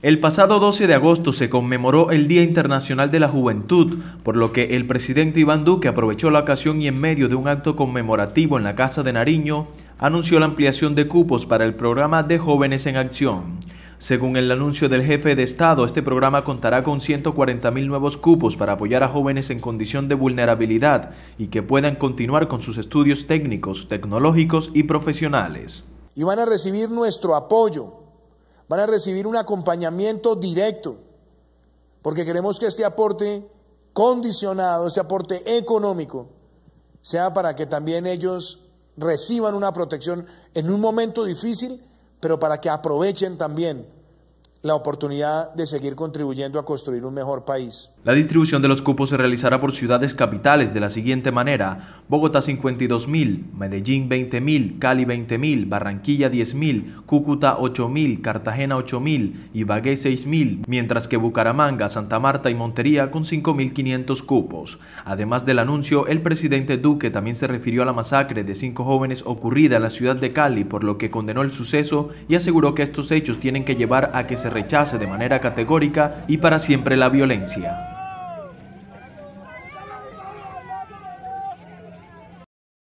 El pasado 12 de agosto se conmemoró el Día Internacional de la Juventud, por lo que el presidente Iván Duque aprovechó la ocasión y en medio de un acto conmemorativo en la Casa de Nariño, anunció la ampliación de cupos para el programa de Jóvenes en Acción. Según el anuncio del jefe de Estado, este programa contará con 140.000 nuevos cupos para apoyar a jóvenes en condición de vulnerabilidad y que puedan continuar con sus estudios técnicos, tecnológicos y profesionales. Y van a recibir nuestro apoyo van a recibir un acompañamiento directo, porque queremos que este aporte condicionado, este aporte económico, sea para que también ellos reciban una protección en un momento difícil, pero para que aprovechen también la oportunidad de seguir contribuyendo a construir un mejor país. La distribución de los cupos se realizará por ciudades capitales de la siguiente manera. Bogotá 52.000, Medellín 20.000, Cali 20.000, Barranquilla 10.000, Cúcuta 8.000, Cartagena 8.000, Ibagué 6.000, mientras que Bucaramanga, Santa Marta y Montería con 5.500 cupos. Además del anuncio, el presidente Duque también se refirió a la masacre de cinco jóvenes ocurrida en la ciudad de Cali, por lo que condenó el suceso y aseguró que estos hechos tienen que llevar a que se rechace de manera categórica y para siempre la violencia.